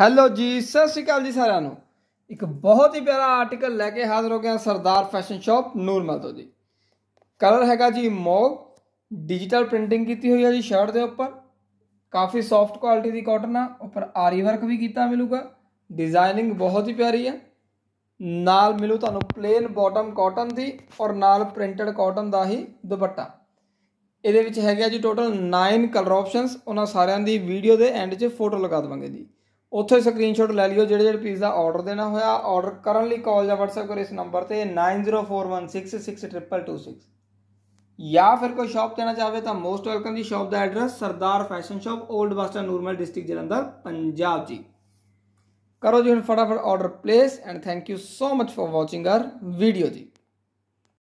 hello ਜੀ ਸਤਿ ਸ਼੍ਰੀ ਅਕਾਲ ਜੀ ਸਾਰਿਆਂ ਨੂੰ ਇੱਕ ਬਹੁਤ ਹੀ ਪਿਆਰਾ ਆਰਟੀਕਲ ਲੈ ਕੇ ਹਾਜ਼ਰ ਹੋ ਗਿਆ ਸਰਦਾਰ ਫੈਸ਼ਨ ਸ਼ਾਪ ਨੂਰ ਤੋਂ ਜੀ ਕਲਰ ਹੈਗਾ ਜੀ ਮੋਗ ਡਿਜੀਟਲ ਪ੍ਰਿੰਟਿੰਗ ਕੀਤੀ ਹੋਈ ਹੈ ਜੀ ਸ਼ਰਟ ਦੇ ਉੱਪਰ ਕਾਫੀ ਸੌਫਟ ਕੁਆਲਿਟੀ ਦੀ ਕਾਟਨ ਆ ਉੱਪਰ ਆਰੀ ਵਰਕ ਵੀ ਕੀਤਾ ਮਿਲੂਗਾ ਡਿਜ਼ਾਈਨਿੰਗ ਬਹੁਤ ਹੀ ਪਿਆਰੀ ਹੈ ਨਾਲ ਮਿਲੂ ਤੁਹਾਨੂੰ ਪਲੇਨ ਬਾਟਮ ਕਾਟਨ ਦੀ ਔਰ ਨਾਲ ਪ੍ਰਿੰਟਡ ਕਾਟਨ ਦਾ ਹੀ ਦੁਪੱਟਾ ਇਹਦੇ ਵਿੱਚ ਹੈਗਾ ਜੀ ਟੋਟਲ 9 ਕਲਰ ਆਪਸ਼ਨਸ ਉਹਨਾਂ ਸਾਰਿਆਂ ਦੀ ਵੀਡੀਓ ਦੇ ਐਂਡ 'ਚ ਫੋਟੋ ਲਗਾ ਦਵਾਂਗੇ ਜੀ उतो स्क्रीनशॉट लै लियो जो जो पीज़ का ऑर्डर देना हुआ ऑर्डर करने लॉल या वट्सअप करो इस नंबर पर nine zero four one six six triple two six या फिर कोई शॉप देना चाहे तो मोस्ट वेलकम जी शॉप का address Sardar fashion shop old bus stand Nurmahal district Jalandhar Punjab जी करो जी हम फटाफट order place and thank you so much for watching our video ji